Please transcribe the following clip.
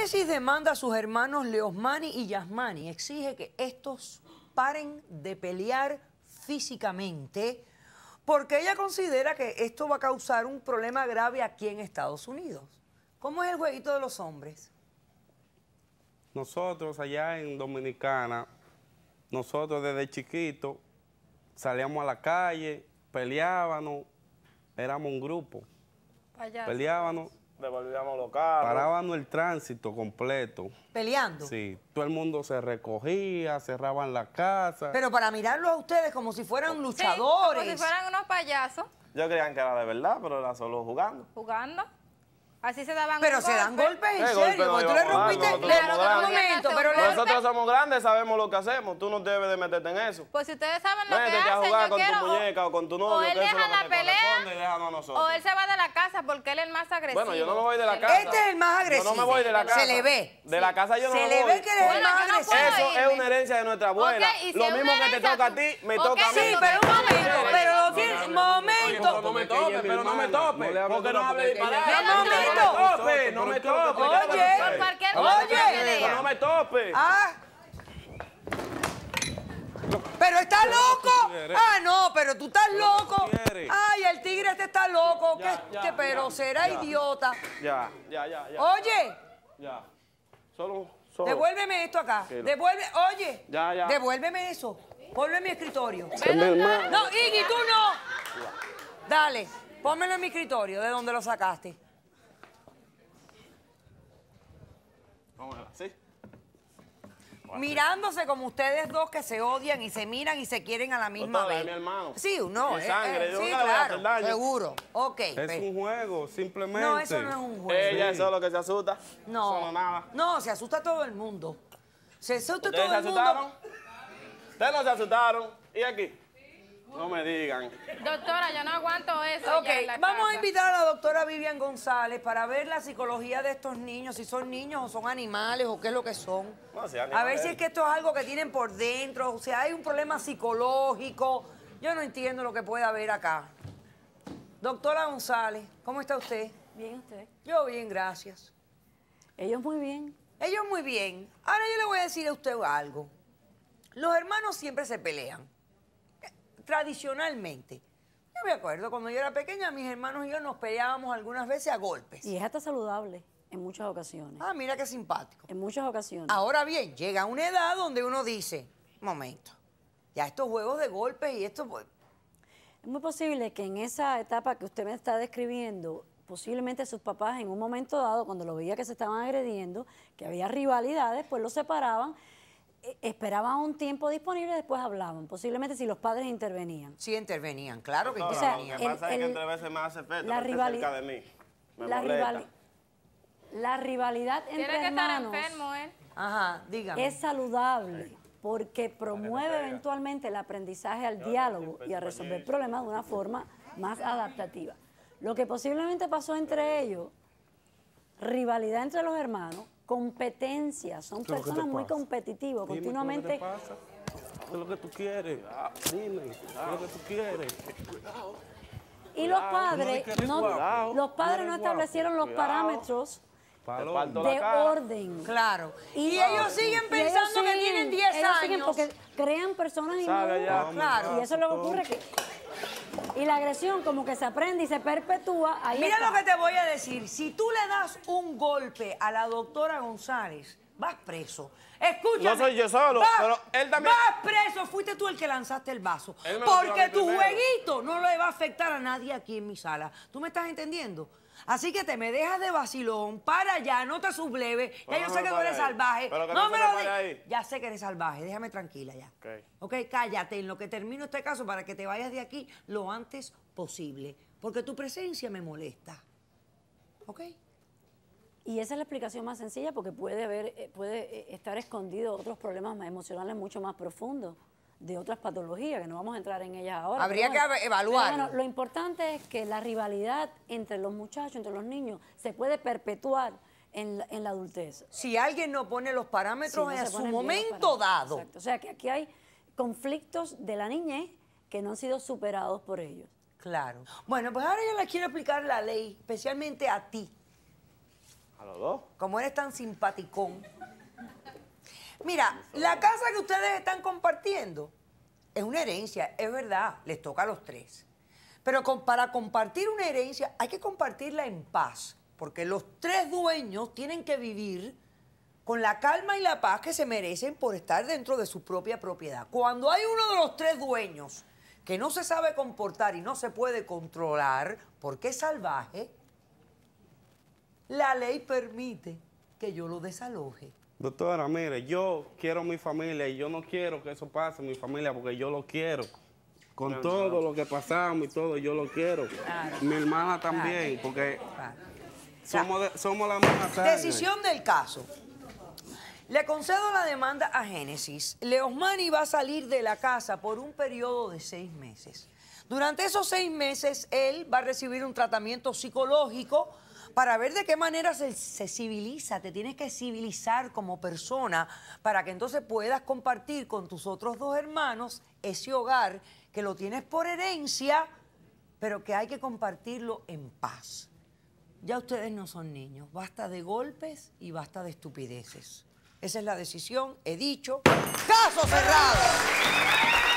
Génesis demanda a sus hermanos Leosmani y Yasmani. Exige que estos paren de pelear físicamente porque ella considera que esto va a causar un problema grave aquí en Estados Unidos. ¿Cómo es el jueguito de los hombres? Nosotros allá en Dominicana, nosotros desde chiquitos salíamos a la calle, peleábamos, éramos un grupo. Peleábamos devolvíamos los carros. Parábamos el tránsito completo. ¿Peleando? Sí, todo el mundo se recogía, cerraban LAS CASAS. Pero para mirarlo a ustedes como si fueran luchadores. como si fueran unos payasos. Yo creían que era de verdad, pero era solo jugando. ¿Jugando? Así se daban Pero se dan golpes, en serio. Cuando tú le rompiste... en un momento, pero Nosotros somos grandes, sabemos lo que hacemos. Tú no debes de meterte en eso. Pues si ustedes saben lo que hacen, yo jugar con tu muñeca o con tu O él deja la pelea. O él se va de la casa porque él es el más agresivo. Bueno, yo no me voy de la este casa. Este es el más agresivo. Yo no me voy de la casa. Se le ve. De la casa yo no me voy. Se le ve que es el más agresivo. Eso es una herencia de nuestra abuela. Lo mismo que te toca a ti, me toca a mí. Sí, pero un momento, pero Momento. No me tope, pero no me tope. Porque no hable No me tope, no me tope. Oye, oye. No me tope. Ah. Pero está loco. Ah, no, pero tú estás loco. Ay, el tigre este está loco. pero será idiota. Ya, ya, ya, ya. Oye. Ya. Solo, solo. Devuélveme esto acá. DEVUÉLVEME. oye. Ya, ya. Devuélveme eso. Ponlo en mi escritorio. No, Iggy, tú no. Dale, pónmelo en mi escritorio, de donde lo sacaste. Vamos ¿sí? Mirándose como ustedes dos que se odian y se miran y se quieren a la misma vez. Mi hermano. Sí, no. Es, eh, sangre, eh, sí, seguro. Ok. Es un juego, simplemente. No, eso no es un juego. Ella es solo que se asusta. No. no, nada. no, se asusta todo el mundo. Se asusta todo se el asustaron? mundo. ¿Ustedes no se asustaron? ¿Y aquí? No me digan. Doctora, yo no aguanto eso. Ok, vamos a invitar a la doctora Vivian González para ver la psicología de estos niños, si son niños o son animales o qué es lo que son. a ver si es que esto es algo que tienen por dentro, o sea, hay un problema psicológico. Yo no entiendo lo que pueda haber acá. Doctora González, ¿cómo está usted? Bien, ¿usted? Yo bien, gracias. Ellos muy bien. Ellos muy bien. Ahora yo le voy a decir a usted algo. Los hermanos siempre se pelean, tradicionalmente. Yo me acuerdo, cuando yo era pequeña, mis hermanos y yo nos peleábamos algunas veces a golpes. Y es hasta saludable en muchas ocasiones. Ah, mira qué simpático. En muchas ocasiones. Ahora bien, llega una edad donde uno dice, momento, ya estos juegos de golpes y esto... Pues". Es muy posible que en esa etapa que usted me está describiendo, posiblemente sus papás en un momento dado, cuando lo veía que se estaban agrediendo, que había rivalidades, pues los separaban eh, esperaban un tiempo disponible y después hablaban, posiblemente si los padres intervenían. Si intervenían, claro que intervenían. la rivalidad la, rivalidad entre hermanos ¿eh? es saludable porque promueve eventualmente el aprendizaje al diálogo y a resolver problemas de una forma más adaptativa. Lo que posiblemente pasó entre ellos, rivalidad entre los hermanos, competencia, son personas muy competitivas, continuamente... lo que tú quieres? Ah, dime, lo que tú quieres? Y los padres no, los padres no establecieron los parámetros de orden. Claro. Y, ellos siguen pensando que tienen 10 años. porque crean personas inmunes. Claro. Y eso es lo que ocurre que y la agresión como que se aprende y se perpetúa. Ahí Mira lo que te voy a decir. Si tú le das un golpe a la doctora González, vas preso. Escúchame. No soy yo solo, pero él también. Vas preso, fuiste tú el que lanzaste el vaso. Porque tu jueguito no le va a afectar a nadie aquí en mi sala. ¿Tú me estás entendiendo? Así que te me dejas de vacilón, para allá, no te subleves. Ya yo sé que tú eres salvaje. no, me lo digas. Ya sé que eres salvaje, déjame tranquila ya. Okay. ok, cállate en lo que termino este caso para que te vayas de aquí lo antes posible. Porque tu presencia me molesta. ¿Ok? Y esa es la explicación más sencilla porque puede, haber, eh, puede eh, estar escondido otros problemas más emocionales mucho más profundos de otras patologías, que no vamos a entrar en ellas ahora. Habría que evaluar. Bueno, lo importante es que la rivalidad entre los muchachos, entre los niños, se puede perpetuar en la, en adultez. Si alguien no pone los parámetros en su momento dado. O sea, que aquí hay conflictos de la niñez que no han sido superados por ellos. Claro. Bueno, pues ahora yo les quiero explicar la ley, especialmente a ti a los dos. Como eres tan simpaticón. Mira, la casa que ustedes están compartiendo es una herencia, es verdad, les toca a los tres. Pero para compartir una herencia hay que compartirla en paz, porque los tres dueños tienen que vivir con la calma y la paz que se merecen por estar dentro de su propia propiedad. Cuando hay uno de los tres dueños que no se sabe comportar y no se puede controlar porque es salvaje, la ley permite que yo lo desaloje. Doctora, mire, yo quiero a mi familia y yo no quiero que eso pase a mi familia porque yo lo quiero. Con todo lo que pasamos y todo, yo lo quiero. Mi hermana también, porque somos, la misma sangre. Decisión del caso. Le concedo la demanda a Génesis. Leosmani va a salir de la casa por un periodo de seis meses. Durante esos seis meses, él va a recibir un tratamiento psicológico para ver de qué manera se, civiliza. Te tienes que civilizar como persona para que entonces puedas compartir con tus otros dos hermanos ese hogar que lo tienes por herencia, pero que hay que compartirlo en paz. Ya ustedes no son niños, basta de golpes y basta de estupideces. Esa es la decisión, he dicho. ¡Caso cerrado!